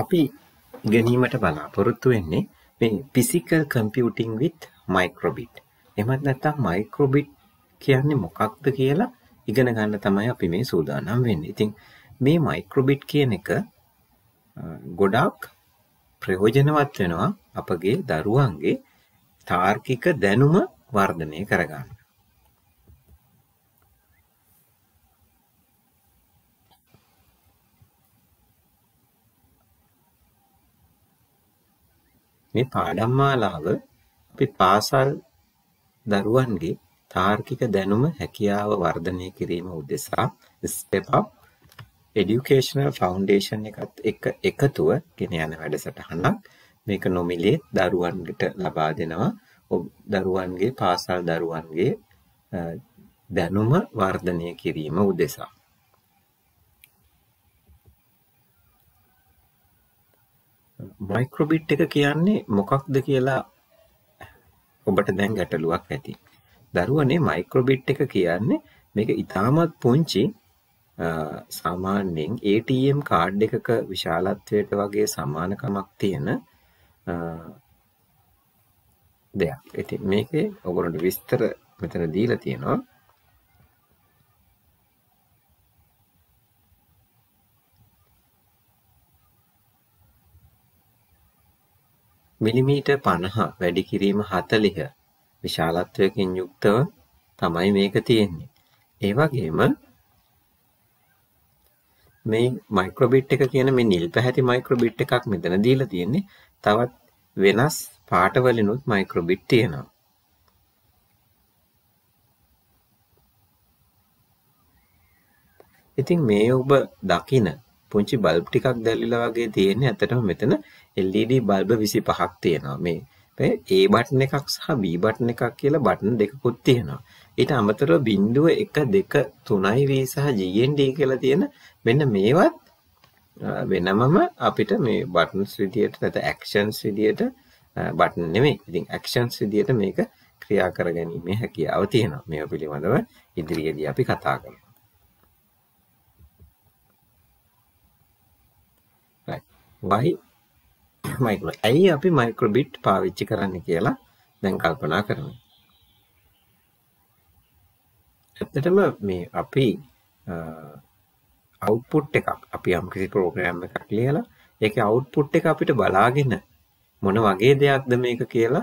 අපි ගැනීමට බලාපොරොත්තු වෙන්නේ මේ physical computing with microbit. එහෙමත් නැත්නම් microbit කියන්නේ මොකක්ද කියලා ඉගෙන ගන්න තමයි අපි මේ සූදානම් වෙන්නේ. ඉතින් මේ microbit කියන එක ගොඩාක් ප්‍රයෝජනවත් වෙනවා අපගේ දරුවන්ගේ තාර්කික දැනුම වර්ධනය කරගන්න. මේ පාඩම් මාලාව අපි පාසල් දරුවන්ගේ තාර්කික දැනුම හැකියාව වර්ධනය කිරීම උදෙසා ස්ටෙප් අප් এඩියුකේෂනල් ෆවුන්ඩේෂන් එකත් එක්ක එකතුව ගෙන යන වැඩසටහනක් මේක නොමිලේ දරුවන්ට ලබා දෙනවා දරුවන්ගේ පාසල් දරුවන්ගේ දැනුම වර්ධනය කිරීම උදෙසා මයික්‍රොබිට් එක කියන්නේ මොකක්ද කියලා ඔබට දැන් ගැටලුවක් ඇති. දරුවනේ මයික්‍රොබිට් එක කියන්නේ මේක ඉතාමත් පුංචි සාමාන්‍යයෙන් ATM කාඩ් එකක විශාලත්වයට වගේ සමානකමක් තියෙන දෙයක්. ඉතින් මේකේ ඔයගොල්ලන්ට විස්තර මෙතන දීලා තියෙනවා. මිලිමීටර් 50 වැඩි කිරීම 40 විශාලත්වයකින් යුක්තව තමයි මේක තියෙන්නේ. ඒ වගේම මේ මයික්‍රොබිට් එක කියන මේ නිල් පැහැති මයික්‍රොබිට් එකක් මෙතන දීලා තියෙන්නේ. තවත් වෙනස් පාටවලිනුත් මයික්‍රොබිට් තියෙනවා. ඉතින් මේ ඔබ දකින පුංචි බල්බ් ටිකක් දැල්ලිලා වගේ තියෙන්නේ. ඇත්තටම මෙතන LED බල්බ 25ක් තියෙනවා. මේ මේ A බටන් එකක් සහ B බටන් එකක් කියලා බටන් දෙකකුත් තියෙනවා. ඊට අමතරව බිංදුව 1 2 3 V සහ GND කියලා තියෙන මෙන්න මේවත් වෙනමම අපිට මේ බටන්ස් විදියට නැත්නම් ඇක්ෂන්ස් විදියට බටන් නෙමෙයි. ඉතින් ඇක්ෂන්ස් විදියට මේක ක්‍රියා කරගැනීමේ හැකියාව තියෙනවා. මේව පිළිබඳව ඉදිරියේදී අපි කතා කරමු. right y micro. ඇයි අපි මයික්‍රෝ බිට් පාවිච්චි කරන්නේ කියලා දැන් කල්පනා කරමු. ඇත්තටම මේ අපි අවුට්පුට් එකක් අපි යම්කිසි ප්‍රෝග්‍රෑම් එකක් ලියලා ඒකේ අවුට්පුට් එක අපිට බලාගෙන මොන වගේ දෙයක්ද මේක කියලා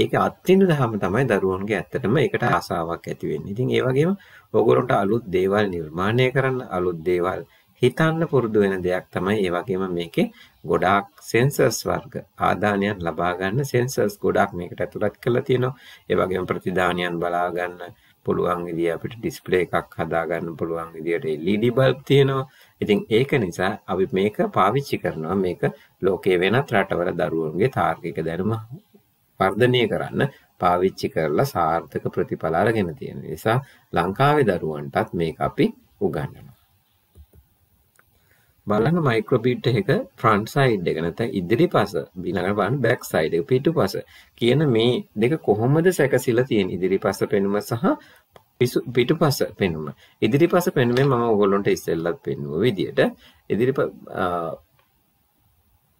ඒක අත්තින්න දහම තමයි දරුවන්ගේ ඇත්තටම ඒකට ආසාවක් ඇති වෙන්නේ. ඉතින් ඒ වගේම ඔයගොල්ලන්ට අලුත් දේවල් නිර්මාණය කරන්න අලුත් දේවල් හිතන්න පුරුදු වෙන දෙයක් තමයි ඒ වගේම මේකේ ගොඩාක් සෙන්සර්ස් වර්ග ආදානයන් ලබා ගන්න සෙන්සර්ස් ගොඩාක් මේකට ඇතුළත් කරලා තියෙනවා ඒ වගේම ප්‍රතිදානයන් බලා ගන්න පුළුවන් විදිය අපිට ඩිස්ප්ලේ එකක් හදා ගන්න පුළුවන් විදියට LED bulb තියෙනවා ඉතින් ඒක නිසා අපි මේක පාවිච්චි කරනවා මේක ලෝකයේ වෙනත් රටවල දරුවන්ගේ තාර්කික දැනුම වර්ධනය කරන්න පාවිච්චි කරලා සාර්ථක ප්‍රතිඵල අරගෙන තියෙන නිසා ලංකාවේ දරුවන්ටත් මේක අපි උගන්වනවා බලන්න මයික්‍රොබිට් එක ෆ්‍රන්ට් සයිඩ් එක නැත්නම් ඉදිරි පස ඊළඟට බලන්න බෑක් සයිඩ් එක පිටුපස කියන මේ දෙක කොහොමද සැකසিলা තියෙන ඉදිරිපස පෙනුම සහ පිසු පිටුපස පෙනුම ඉදිරිපස පෙනුමේ මම ඕගොල්ලොන්ට ඉස්සෙල්ලත් පෙන්නුව විදියට ඉදිරි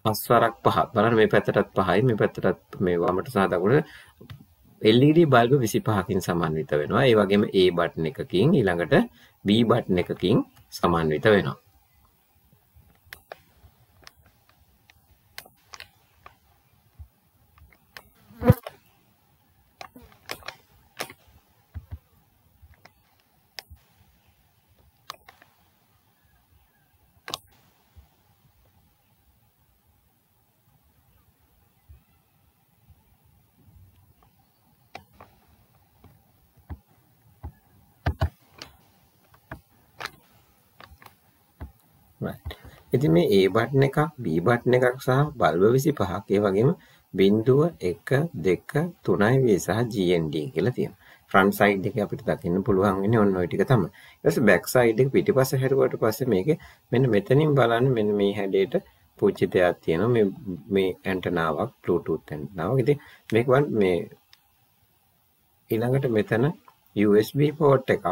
පස්වරක් පහ බලන්න මේ පැත්තටත් පහයි මේ පැත්තටත් මේ වමට සහ දකුණට LED බල්බ 25කින් සමන්විත වෙනවා. ඒ වගේම A බටන් එකකින් ඊළඟට B බටන් එකකින් සමන්විත වෙනවා. ඉතින් මේ A බටන් එකක් B බටන් එකක් සහ බල්බ 25ක් ඒ වගේම බිංදුව 1 2 3යි සහ GND කියලා තියෙනවා. ෆ්‍රන්ට් සයිඩ් එකේ අපිට දකින්න පුළුවන් වෙන්නේ ඔන්න ওই ටික තමයි. ඊට පස්සේ බැක් සයිඩ් එක පිටිපස්ස හැරුවට පස්සේ මේකේ මෙන්න මෙතනින් බලන්න මෙන්න මේ හැඩයට පූජිතයක් තියෙනවා. මේ මේ ඇන්ටනාවක් Bluetooth ඇන්ටනාවක්. ඉතින් මේක මේ ඊළඟට මෙතන USB port එකක්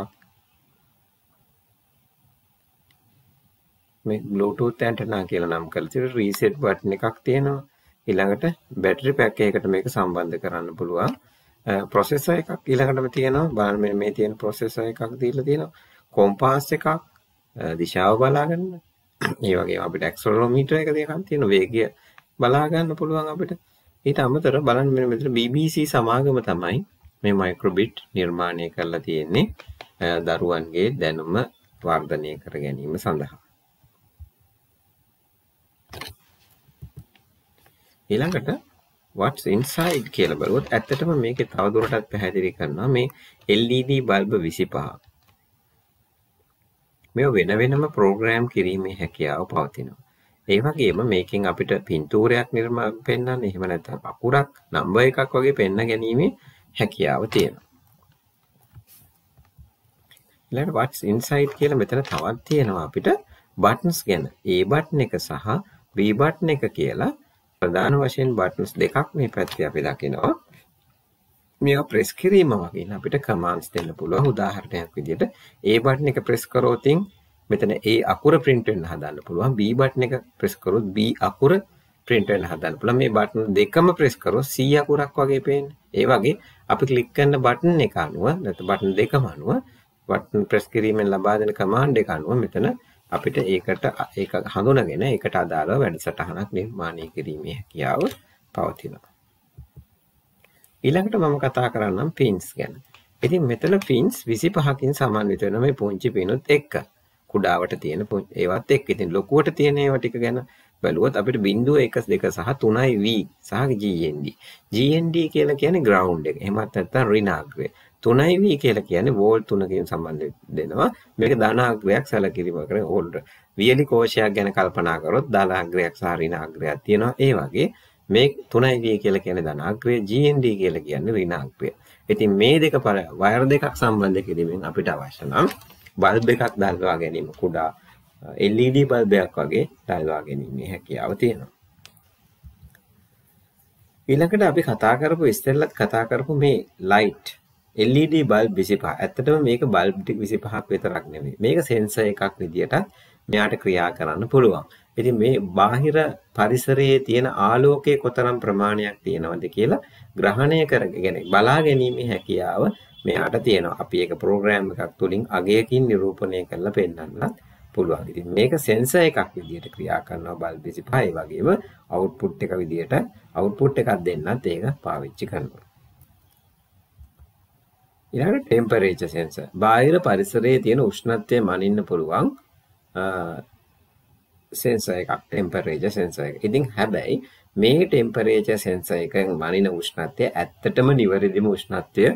මේ Bluetooth ඇන්ටනා කියලා නම් කරලා තියෙන reset button එකක් තියෙනවා. ඊළඟට බැටරි පැක් එකකට මේක සම්බන්ධ කරන්න පුළුවන්. processor එකක් ඊළඟටම තියෙනවා. බලන්න මේ මේ තියෙන processor එකක් දීලා තියෙනවා. compass එකක් දිශාව බලාගන්න. ඒ වගේම අපිට accelerometer එක දෙකක් තියෙනවා. වේගය බලා ගන්න පුළුවන් අපිට. ඊට අමතරව බලන්න මෙන්න මෙතන BBC සමාගම තමයි මේ මයික්‍රොබිට් නිර්මාණය කරලා තියෙන්නේ. දරුවන්ගේ දැනුම වර්ධනය කර ගැනීම සඳහා ඊළඟට what's inside කියලා බලුවොත් ඇත්තටම මේකේ තවදුරටත් පැහැදිලි කරනවා මේ LED බල්බ 25. මේ වෙන වෙනම ප්‍රෝග්‍රෑම් කිරීමේ හැකියාව පවතිනවා. ඒ වගේම මේකෙන් අපිට පින්තූරයක් නිර්මාණ පෙන්වන්න එහෙම නැත්නම් අකුරක් නම්බර් එකක් වගේ පෙන්න ගැනීමේ හැකියාව තියෙනවා. ඊළඟ what's inside කියලා මෙතන තවත් තියෙනවා අපිට buttons ගැන. A button එක සහ B button එක කියලා ප්‍රධාන වශයෙන් බටන්ස් දෙකක් මේ පැත්තේ අපි දකිනවා. මේවා ප්‍රෙස් කිරීම වගේ අපිට කමාන්ඩ්ස් දෙන්න පුළුවන්. උදාහරණයක් විදිහට A බටන් එක ප්‍රෙස් කරොත් මෙතන A අකුර print වෙන්න හදන්න පුළුවන්. B බටන් එක ප්‍රෙස් කරොත් B අකුර print වෙන්න හදන්න පුළුවන්. මේ බටන් දෙකම ප්‍රෙස් කරොත් C අකුරක් වගේ පේන්නේ. ඒ වගේ අපි ක්ලික් කරන බටන් එක අනුව නැත්නම් බටන් දෙකම අනුව බටන් ප්‍රෙස් කිරීමෙන් ලබා දෙන කමාන්ඩ් එක අනුව මෙතන අපිට ඒකට ඒක හඳුනගෙන ඒකට අදාළව වැඩසටහනක් නිර්මාණය කිරීමේ හැකියාව පවතිනවා. ඊළඟට මම කතා කරන්නම් පින්ස් ගැන. ඉතින් මෙතන පින්ස් 25කින් සමන්විත වෙන මේ පුංචි පිනුත් එක්ක කුඩාවට තියෙන ඒවත් එක්ක ඉතින් ලොකුවට තියෙන ඒවා ටික ගැන බැලුවොත් අපිට 0.1 2 සහ 3යි V සහ GND. GND කියලා කියන්නේ ground එක. එහෙමත් නැත්නම් ඍණාංකය. 3යි වී කියලා කියන්නේ වෝල්ට් 3කින් සම්බන්ධ දෙනවා. මේක ධනාග්‍රයක් සැලකිලිම කරන හෝල්ඩර්. වියලි කෝෂයක් ගැන කල්පනා කරොත් ධනාග්‍රයක් සහ ඍණාග්‍රයක් තියෙනවා. ඒ වගේ මේ 3යි වී කියලා කියන්නේ ධනාග්‍රය, GND කියලා කියන්නේ ඍණාග්‍රය. ඉතින් මේ දෙක වයර් දෙකක් සම්බන්ධ කිරීමෙන් අපිට අවශ්‍ය නම් බල්බ් එකක් දල්වා ගැනීම කුඩා LED බල්බයක් වගේ දල්වා ගැනීමේ හැකියාව තියෙනවා. ඊළඟට අපි කතා කරපු ඉස්සෙල්ලත් කතා කරපු මේ ලයිට් LED බල්බ් 25. ඇත්තටම මේක බල්බ් ටික 25ක් විතරක් නෙමෙයි. මේක සෙන්සර් එකක් විදියට මෙයාට ක්‍රියා කරන්න පුළුවන්. ඉතින් මේ බාහිර පරිසරයේ තියෙන ආලෝකයේ කොතරම් ප්‍රමාණයක් තියෙනවද කියලා ග්‍රහණය කරගෙන බලා ගැනීමේ හැකියාව මෙයාට තියෙනවා. අපි ඒක ප්‍රෝග්‍රෑම් එකක් තුලින් අගයකින් නිරූපණය කරලා පෙන්වන්නත් පුළුවන්. ඉතින් මේක සෙන්සර් එකක් විදියට ක්‍රියා කරනවා බල්බ් 25. වගේම අවුට්පුට් එක විදියට අවුට්පුට් එකක් දෙන්නත් ඒක පාවිච්චි කරනවා. ඊළඟට ටෙම්පරේචර් සෙන්සර්. බාහිර පරිසරයේ තියෙන උෂ්ණත්වය මනින්න පුළුවන් සෙන්සර් එකක් ටෙම්පරේචර් සෙන්සර් එක. ඉතින් හැබැයි මේ ටෙම්පරේචර් සෙන්සර් එකෙන් මනින උෂ්ණත්වය ඇත්තටම නිවැරදිම උෂ්ණත්වය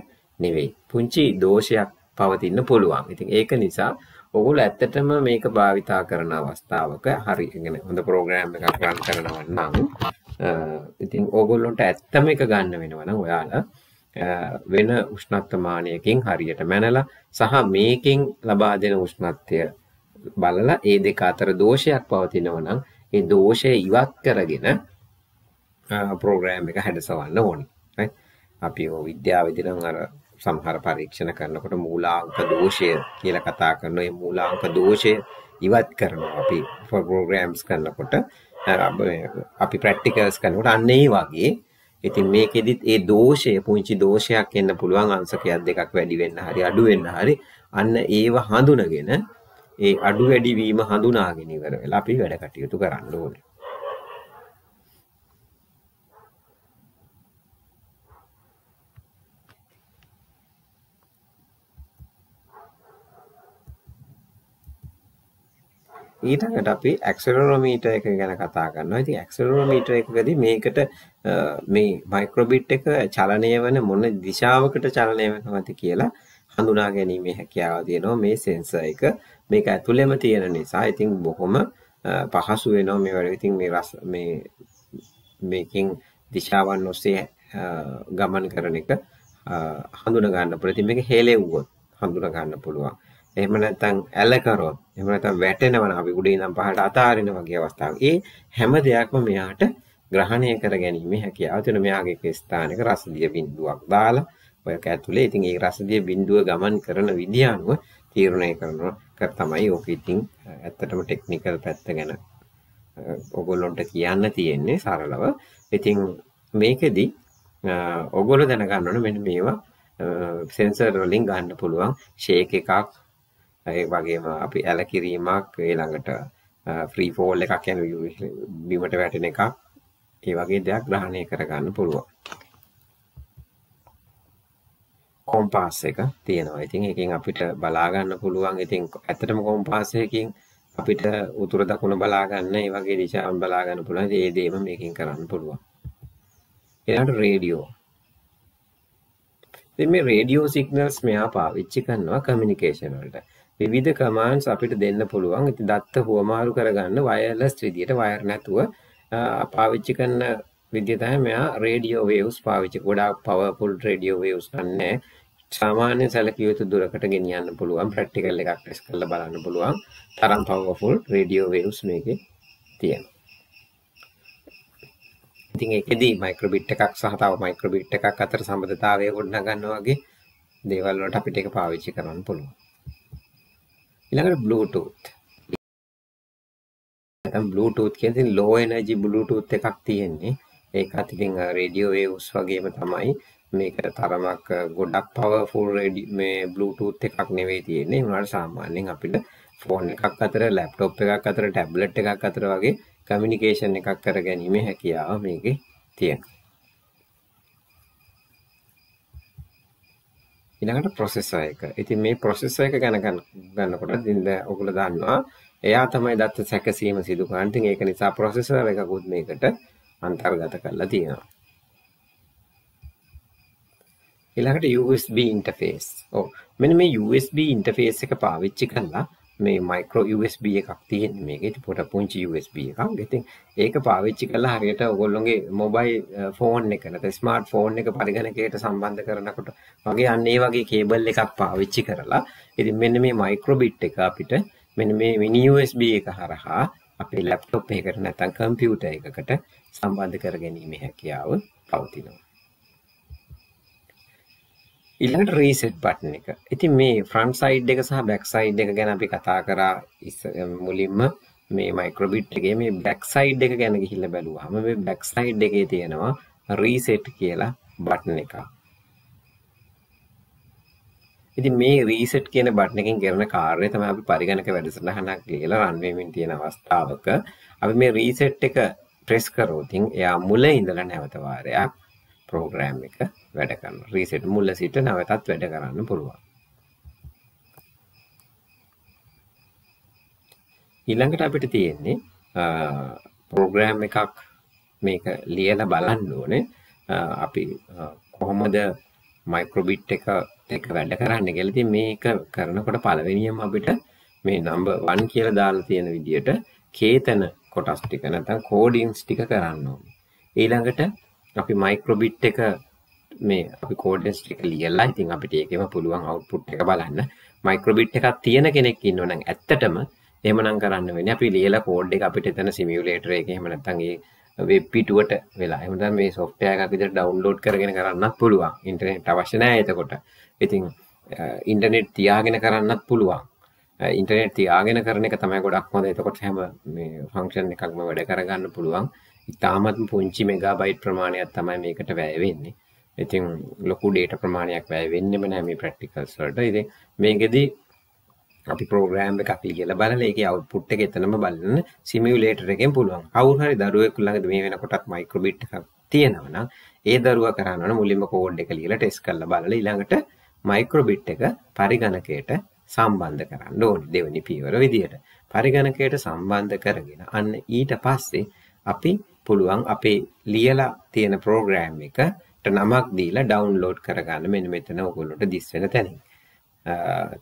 නෙවෙයි. පුංචි දෝෂයක් පවතින්න පුළුවන්. ඉතින් ඒක නිසා ඔගුල ඇත්තටම මේක භාවිතා කරන අවස්ථාවක හරිගෙන හොඳ ප්‍රෝග්‍රෑම් එකක් රන් කරනවන්නම් ඉතින් ඕගොල්ලොන්ට ඇත්තම එක ගන්න වෙනවන ඔයාලා වෙන උෂ්ණත්වමානයකින් හරියට මැනලා සහ මේකෙන් ලබා දෙන උෂ්ණත්වය බලලා ඒ දෙක අතර දෝෂයක් පවතිනවා නම් ඒ දෝෂය ඉවත් කරගෙන ප්‍රෝග්‍රෑම් එක හැඩසවන්න ඕනි. අපි ඔය විද්‍යාවේදී නම් අර සමහර පරීක්ෂණ කරනකොට මූලාංක දෝෂය කියලා කතා කරන ඒ මූලාංක දෝෂය ඉවත් කරනවා අපි ප්‍රෝග්‍රෑම්ස් කරනකොට අපි ප්‍රැක්ටිකල්ස් කරනකොට අන්න ඒ වගේ ඉතින් මේකෙදිත් ඒ දෝෂය පුංචි දෝෂයක් එන්න පුළුවන් අංශකයක් දෙකක් වැඩි වෙන්න හරි අඩු වෙන්න හරි අන්න ඒව හඳුනගෙන ඒ අඩු වැඩි වීම හඳුනාගෙන ඉවර වෙලා අපි වැඩ කටයුතු කරන්න ඕනේ ඊටකට අපි ඇක්සලරෝමීටර් එක ගැන කතා කරනවා. ඉතින් ඇක්සලරෝමීටර් එකකදී මේකට මේ මයික්‍රොබිට් එක චලනය වෙන මොන දිශාවකට චලනය වෙනවද කියලා හඳුනා ගැනීමේ හැකියාව තියෙනවා මේ සෙන්සර් එක. මේක ඇතුළෙම තියෙන නිසා ඉතින් බොහොම පහසු වෙනවා මේ වැඩේ. ඉතින් මේ රස මේ මේකෙන් දිශාවන් ඔස්සේ ගමන් කරන එක හඳුනා ගන්න පුළුවන්. ඉතින් මේක හෙලෙව්වොත් හඳුනා ගන්න පුළුවන්. එහෙම නැත්නම් ඇල කරොත් එහෙම නැත්නම් වැටෙනවා අපි උඩින් ඉඳන් පහළට අතාරින වගේ අවස්ථාවක්. ඒ හැම දෙයක්ම මෙයාට ග්‍රහණය කර ගැනීම හැකියාව තියෙන මෙයාගේ ස්ථානයක රසදිය බිඳුවක් දාලා ඔයක ඇතුලේ ඉතින් ඒ රසදිය බිඳුව ගමන් කරන විදිය අනුව තීරණය කරනවා කර තමයි ඕක ඉතින් ඇත්තටම ටෙක්නිකල් පැත්ත ගැන ඔගොල්ලොන්ට කියන්න තියෙන්නේ සරලව. ඉතින් මේකෙදි ඔගොල්ලෝ දැනගන්න ඕනේ මෙන්න මේවා සෙන්සර් වලින් ගන්න පුළුවන් ෂේක් එකක් ඒ වගේම අපි ඇල කිරීමක් ඊළඟට ෆ්‍රී ෆෝල් එකක් යන බිමට වැටෙන එක ඒ වගේ දෙයක් ග්‍රහණය කරගන්න පුළුවන් කොම්පාස් එක තියෙනවා ඉතින් එකෙන් අපිට බලාගන්න පුළුවන් ඉතින් ඇතටම කොම්පාසයකින් අපිට උතුර දකුණ බලාගන්න ඒ වගේ දිශාවන් බලාගන්න පුළුවන් ඒ දේම මේකින් කරන්න පුළුවන් එයාට රේඩියෝ මේ රේඩියෝ සිගනල්ස් මෙයා පාවිච්චි කරනවා කමිනිිකේෂන් වලට විධ කමාන්ස් අපිට දෙන්න පුළුවන් ඉති දත්ත හුවමාරු කරගන්න වයලස් විදියට වයර් නැතුව පාවිච්චි කන්න විද්‍යතය මෙයා රේඩියෝ වේවස් පාවිච්චි ගොඩක් පවපුල් රඩියෝ වේවස් කන්නේ සාමාන්‍ය සැලකියයුතු දුරකට ගෙනියන්න පුළුවන් ප්‍රට්ටිකල් එකක් ටෙස් කරල බලන්න පුළුවන් තරම් පවෆුල් රඩියෝ වේවස් මේක තියෙන ඉතින් එකදී මයික්‍රබිට් එකක් සහතාව මයික්‍රබිට් එකක් අතර සබඳතාවය ගොඩ්න ගන්නවාගේ දේවල්ලට අපිට එක පාවිච්චි කරන්න පුළුවන් ඊළඟට Bluetooth. නැත්නම් Bluetooth කියන්නේ low energy Bluetooth එකක් තියෙන්නේ. ඒක අතිකින් රේඩියෝ waves වගේම තමයි මේක තරමක් ගොඩක් powerful මේ Bluetooth එකක් නෙවෙයි තියෙන්නේ. උනාට සාමාන්‍යයෙන් අපිට ෆෝන් එකක් අතර ලැප්ටොප් එකක් අතර ටැබ්ලට් එකක් අතර වගේ කමියුනිකේෂන් එකක් කරගැනීමේ හැකියාව මේකේ තියෙනවා. ඉළඟට ප්‍රොසෙසර් එක. ඉතින් මේ ප්‍රොසෙසර් එක ගැන ගන්නකොට ඉතින් දැන් ඔයගොල්ලෝ දන්නවා එයා තමයි දත්ත සැකසීම සිදු කරන්නේ. ඉතින් ඒක නිසා ප්‍රොසෙසර් එකකුත් මේකට අන්තර්ගත කරලා තියෙනවා. ඊළඟට USB ඉන්ටර්ෆේස්. ඔව්. මෙන්න මේ USB ඉන්ටර්ෆේස් එක පාවිච්චි කරලා මේ මයික්‍රෝ USB එකක් තියෙන මේක පොට පුංචි USB එකක් ඉතින් ඒක පාවිච්චි කළා හරියට ඔගොල්ලොන්ගේ මොබයිල් ෆෝන් එක නැත්නම් ස්මාර්ට් ෆෝන් එක පරිගණකයට සම්බන්ධ කරනකොට වගේ අන්න ඒ වගේ කේබල් එකක් පාවිච්චි කරලා ඉතින් මෙන්න මේ මයික්‍රෝ බිට් එක අපිට මෙන්න මේ මිනි USB එක හරහා අපේ ලැප්ටොප් එකකට නැත්නම් කම්පියුටර් එකකට සම්බන්ධ කර ගැනීමේ හැකියාව පවතිනවා ඉල්ලට රීසෙට් පට්න එක ඉතින් මේ ෆ්‍රන්් සයිඩ් එක සහ බැක් සයිඩ් එක ගැන අපි කතා කරා ඉස්ස මුලින්ම මේ මයික්‍රබිට්ගේ මේ බැක් සයිඩ් එක ගැන හිල්ල බැලුවාම මේ බැක් සයිඩ් එකේ තියෙනවා රීසෙට් කියලා බට්න එක ඉති මේ රීසට් කියන බට්නකින් කරන කාර්ය තම අපි පරිගණක වැඩසටහනක් කියලා රන්වේමින් තියෙන අවස්ථාවක අපි මේ රීසෙට් එක ප්‍රෙස් කරෝතින් එයා මුල ඉඳලා නැවතවාරයක් ප්‍රෝග්‍රෑම් එක වැඩ කරන රීසෙට් මුල්ල සිට නැවතත් වැඩ කරන්න පුළුවන් ඊළඟට අපිට තියෙන්නේ ප්‍රෝග්‍රෑම් එකක් මේක ලියල බලන්න ඕනේ අපි කොහොමද මයික්‍රොබිට් එක එක වැඩ කරන්න කෙලති මේක කරනකොට පලවෙනියම අපිට මේ නම්බ වන් කියල දාලා තියෙන විදියට කේතන කොටස් ටික නැතන් කෝඩින්ස් ටික කරන්න ඕන ඊළඟට අපි මයික්‍රොබිට් එක මේ අපි කෝඩස් එක ලියල්ලා ඉතින් අපිට ඒකෙම පුළුවන් අවුපුට් එක බලන්න මයික්‍රොබිට් එකක් තියෙන කෙනෙක් ඉන්නවනම් ඇත්තටම එහෙමනම් කරන්න වෙන්නේ අපි ලියලා කෝඩ් එක අපිට එතන සිමියුලේටර් එකේ එහෙම නැත්නම් ඒ වෙබ් පිටුවට වෙලා එහෙම නැත්නම් මේ සොෆ්ට්වෙයාර් එකක් විදිහට ඩවුන්ලෝඩ් කරගෙන කරන්නත් පුළුවන් ඉන්ටර්නෙට් අවශ්‍ය නැහැ එතකොට ඉතින් ඉන්ටර්නෙට් තියාගෙන කරන්නත් පුළුවන් ඉන්ටර්නෙට් තියාගෙන කරන එක තමයි ගොඩක් හොඳ එතකොට හැම මේ ෆංක්ෂන් එකක්ම වැඩ කරගන්න පුළුවන් ඉතාමත් පුංචි මෙගාබයිට් ප්‍රමාණයක් තමයි මේකට වැය වෙන්නේ. ඉතින් ලොකු ඩේටා ප්‍රමාණයක් වැය වෙන්නෙම නෑ මේ ප්‍රැක්ටිකල්ස් වලට. ඉතින් මේකෙදි අපි ප්‍රෝග්‍රෑම් එක අපි කියලා බලලා ඒකේ අවුට්පුට් එක එතනම බලන්න සිමියුලේටර් එකෙන් පුළුවන්. කවුරු හරි දරුවෙක් ළඟද මේ වෙනකොටත් මයික්‍රොබිට් එකක් තියෙනවා නම් ඒ දරුවා කරනවනේ මුලින්ම කෝඩ් එක ලියලා ටෙස්ට් කරලා බලලා ඊළඟට මයික්‍රොබිට් එක පරිගණකයට සම්බන්ධ කරන්න ඕනේ දෙවෙනි පියවර විදියට. පරිගණකයට සම්බන්ධ කරගෙන අන්න ඊට පස්සේ අපි පුළුවන් අපේ ලියලා තියෙන ප්‍රෝග්‍රෑම් එකට නමක් දීලා ඩවුන්ලෝඩ් කරගන්න මෙන්න මෙතන ඔයගොල්ලොන්ට දිස් වෙන තැනින්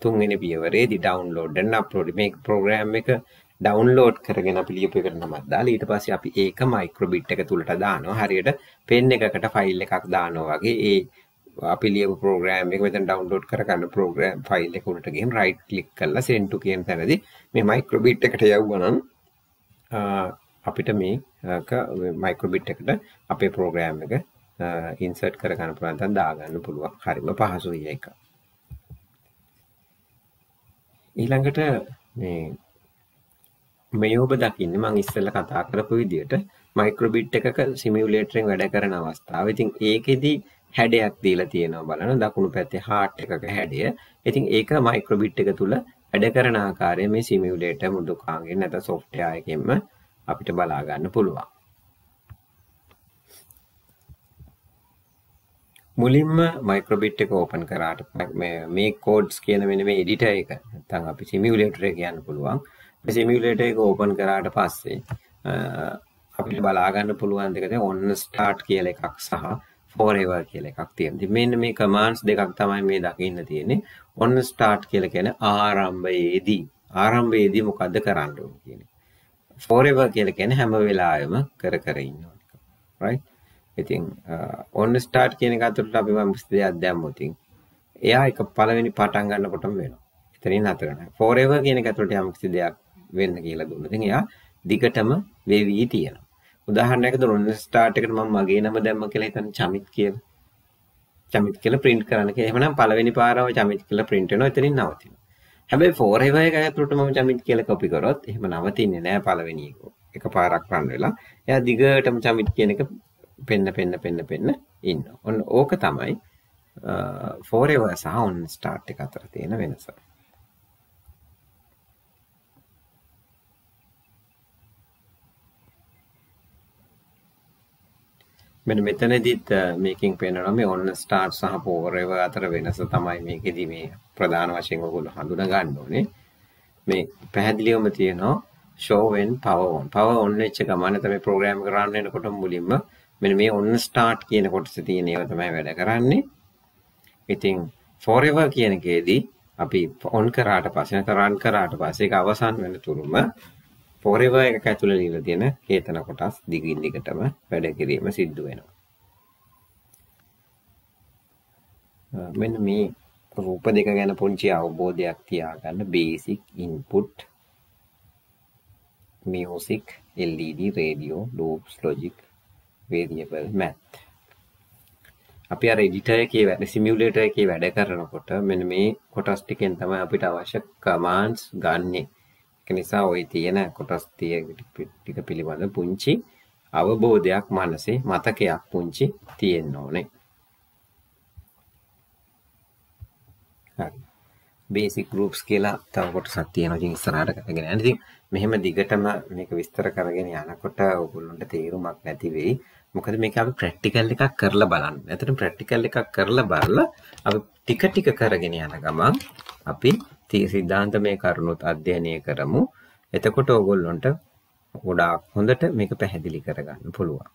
තුන්වෙනි පියවරේදී ඩවුන්ලෝඩ් and upload මේ ප්‍රෝග්‍රෑම් එක ඩවුන්ලෝඩ් කරගෙන අපි ලියපු එකට නමක් දාලා ඊට පස්සේ අපි ඒක මයික්‍රොබිට් එක තුලට දානවා හරියට පෙන් එකකට ෆයිල් එකක් දානවා වගේ ඒ අපි ලියපු ප්‍රෝග්‍රෑම් එක මෙතන ඩවුන්ලෝඩ් කරගන්න ප්‍රෝග්‍රෑම් ෆයිල් එක උඩට ගිහින් රයිට් ක්ලික් කරලා send to කියන තැනදී මේ මයික්‍රොබිට් එකට යවුවා නම් අපිට මේක මයිකරබිට් එකට අපේ ප්‍රෝග්‍රෑම් එක ඉන්සර්ට් කරගන්න පුළුවන් තන් දාගන්න පුළුවන් හරිම පහසුයි එක ඊළඟට මේ මේ ඔබ දකින්න මං ඉස්සෙල්ලා කතා කරපු විදිහට මයික්‍රොබිට් එකක සිමියුලේටරෙන් වැඩ කරන අවස්ථාව. ඉතින් ඒකෙදි හැඩයක් දීලා තියෙනවා බලන්න දකුණු පැත්තේ heart එකක හැඩය. ඉතින් ඒක මයික්‍රොබිට් එක තුල වැඩ කරන ආකාරය මේ සිමියුලේටර් මුඩුකාංගෙන් නැත්නම් software එකෙන්ම අපිට බලා ගන්න පුළුවන්. මුලින්ම මයික්‍රොබිට් එක ඕපන් කරාට මේ කෝඩ්ස් කියන මෙන්න මේ එඩිටර් එක නැත්නම් අපි සිමියුලේටර් එක කියන්න පුළුවන්. මේ සිමියුලේටර් එක ඕපන් කරාට පස්සේ අපිට බලා ගන්න පුළුවන් දෙක තමයි on start කියලා එකක් සහ forever කියලා එකක් තියෙනවා. ඉතින් මෙන්න මේ commands දෙකක් තමයි මේ දකින්න තියෙන්නේ. on start කියලා කියන්නේ ආරම්භයේදී ආරම්භයේදී මොකද්ද කරන්න ඕනේ කියන්නේ. ෆෝරව කියල කියන හැම වෙලායම කර කරන්න රයි ඉතින් ඔන්න ස්ටාර්ට් කියන කතුරට අපි මස්තේ අධ්‍යම්මතින් එයා එක පලවෙනි පටන් ගන්න කොටම වෙන එතනින් අතරන ෆෝරව කියන කතුරට යමක්සි දෙයක් වෙන්න කියලා දුන්නති එයා දිගටම වේවී තියෙන උදාහරනක දුරන්න ස්ටාර්ට් එකට ම මගේ නම දැම්ම කියලා තන චමිත් කියල චමිත් කියල ප්‍රින්ට් කරන කියෙමනම් පලවෙනි පාරාව චමිත් කියල ප්‍රින්ට්න එතරින් නවතින හැබැයි ෆෝරෙව එක ඇතුළට මම චමිත් කියලා කොපි කරොත් එහෙම නවතින්නේ නෑ පළවෙනි එක. එක පාරක් රන් වෙලා එයා දිගටම චමිත් කියන එක පෙන්න පෙන්න පෙන්න පෙන්න ඉන්න. ඔන්න ඕක තමයි ෆෝරෙව සහ ඔන් ස්ටාර්ට් එක අතර තියෙන වෙනස. මෙන්න මෙතනදිත් මේකෙන් පේනවා මේ ඔන්න ස්ටාර්ට් සහ පෝරව අතර වෙනස තමයි මේකෙදි මේ ප්‍රධාන වශයෙන් ඔයගොල්ලෝ හඳුනා ගන්න ඕනේ. මේ පැහැදිලිවම තියෙනවා show when power on. power on වෙච්ච ගමන් තමයි ප්‍රෝග්‍රෑම් කරන්න වෙනකොට මුලින්ම මෙන්න මේ ඔන්න ස්ටාර්ට් කියන කොටස තියෙන ඒවා තමයි වැඩ කරන්නේ. ඉතින් forever කියන එකේදී අපි on කරාට පස්සේ නැත්නම් run කරාට පස්සේ ඒක අවසන් වෙන තුරුම පොරව එක ඇතුළ නිල තියෙන හේතන කොටස් දිගින් දිගටම වැඩ කිරීම සිද්ධ වෙනවා මෙන්න මේ රූප දෙක ගැන පුංචි අවබෝධයක් තියාගන්න basic input music LED radio loops logic variable math අපි අර එඩිටර් එකේ වැඩ සිමියුලේටර් එකේ වැඩ කරනකොට මෙන්න මේ කොටස් ටිකෙන් තමයි අපිට අවශ්‍ය කමාන්ඩ්ස් ගන්නේ නිසා ওই තියෙන කොටස් ටික පිළිබඳ පුංචි අවබෝධයක් මනසේ මතකයක් පුංචි තියෙන්න ඕනේ. හරි. බේසික් ගෲප්ස් කියලා තව කොටසක් තියෙනවා. ඉතින් ඉස්සරහට කරගෙන යන්න. ඉතින් මෙහෙම දිගටම මේක විස්තර කරගෙන යනකොට ඔයගොල්ලන්ට තේරුමක් නැති වෙයි. මොකද මේක අපි ප්‍රැක්ටිකල් එකක් කරලා බලන්න. ඇත්තටම ප්‍රැක්ටිකල් එකක් කරලා බලලා අපි ටික ටික කරගෙන යන ගමන් අපි සිද්ධාන්තමය කරුණුත් අධ්‍යයනය කරමු. එතකොට ඕගොල්ලොන්ට ගොඩාක් හොඳට මේක පැහැදිලි කරගන්න පුළුවන්.